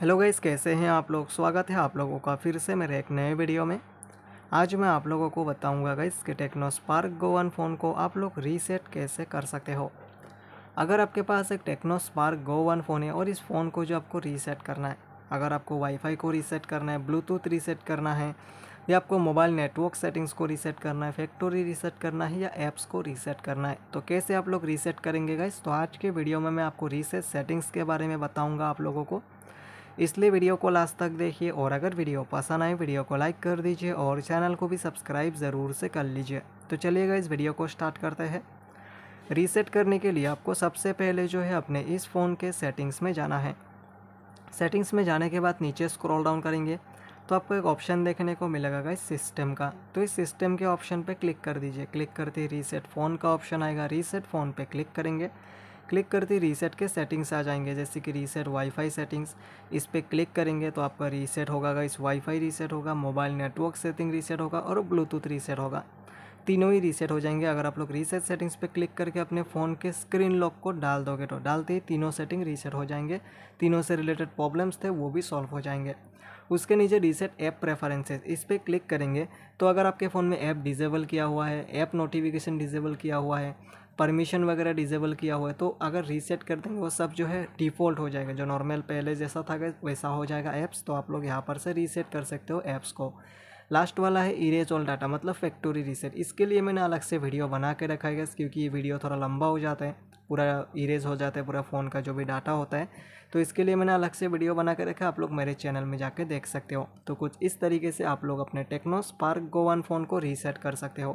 hello guys कैसे हैं आप लोग स्वागत है आप लोगों का फिर से मेरे एक नए वीडियो में आज मैं आप लोगों को बताऊंगा गाइस कि Tecno Spark Go one phone को आप लोग रीसेट कैसे कर सकते हो अगर आपके पास एक Tecno Spark Go one phone है और इस फ़ोन को जो आपको रीसेट करना है अगर आपको वाईफाई को रीसेट करना है ब्लूटूथ रीसेट करना है या आपको मोबाइल नेटवर्क सेटिंग्स को रीसेट करना है फैक्ट्री रीसेट करना है या ऐप्स को रीसेट करना है तो कैसे आप लोग रीसेट करेंगे गाइस तो आज के वीडियो में मैं आपको रीसेट सेटिंग्स के बारे में बताऊँगा आप लोगों को इसलिए वीडियो को लास्ट तक देखिए और अगर वीडियो पसंद आए वीडियो को लाइक कर दीजिए और चैनल को भी सब्सक्राइब ज़रूर से कर लीजिए तो चलिएगा इस वीडियो को स्टार्ट करते हैं रीसेट करने के लिए आपको सबसे पहले जो है अपने इस फ़ोन के सेटिंग्स में जाना है सेटिंग्स में जाने के बाद नीचे स्क्रॉल डाउन करेंगे तो आपको एक ऑप्शन देखने को मिलेगा इस सिस्टम का तो इस सिस्टम के ऑप्शन पे क्लिक कर दीजिए क्लिक करते ही रीसेट फ़ोन का ऑप्शन आएगा रीसेट फ़ोन पे क्लिक करेंगे क्लिक करते ही रीसेट के सेटिंग्स आ जाएंगे जैसे कि रीसेट वाईफाई सेटिंग्स इस पर क्लिक करेंगे तो आपका रीसेट होगा इस वाईफाई रीसेट होगा मोबाइल नेटवर्क सेटिंग रीसेट होगा और ब्लूटूथ रीसेट होगा तीनों ही रीसेट हो जाएंगे अगर आप लोग रीसेट सेटिंग्स पे क्लिक करके अपने फ़ोन के स्क्रीन लॉक को डाल दोगे तो डालते ही तीनों सेटिंग रीसेट हो जाएंगे तीनों से रिलेटेड प्रॉब्लम्स थे वो भी सॉल्व हो जाएंगे उसके नीचे रीसेट ऐप प्रेफरेंसेस इस पर क्लिक करेंगे तो अगर आपके फ़ोन में ऐप डिजेबल किया हुआ है ऐप नोटिफिकेशन डिजेबल किया हुआ है परमिशन वगैरह डिजेबल किया हुआ है तो अगर रीसेट कर देंगे वो सब जो है डिफ़ॉल्ट हो जाएगा जो नॉर्मल पहले जैसा था वैसा हो जाएगा ऐप्स तो आप लोग यहाँ पर से रीसेट कर सकते हो ऐप्स को लास्ट वाला है इरेज ऑल डाटा मतलब फैक्ट्री रीसेट इसके लिए मैंने अलग से वीडियो बना के रखा है क्योंकि ये वीडियो थोड़ा लंबा हो जाता है पूरा इरेज हो जाता है पूरा फ़ोन का जो भी डाटा होता है तो इसके लिए मैंने अलग से वीडियो बना के रखा है आप लोग मेरे चैनल में जाके देख सकते हो तो कुछ इस तरीके से आप लोग अपने टेक्नो स्पार्क गोवन फ़ोन को रीसेट कर सकते हो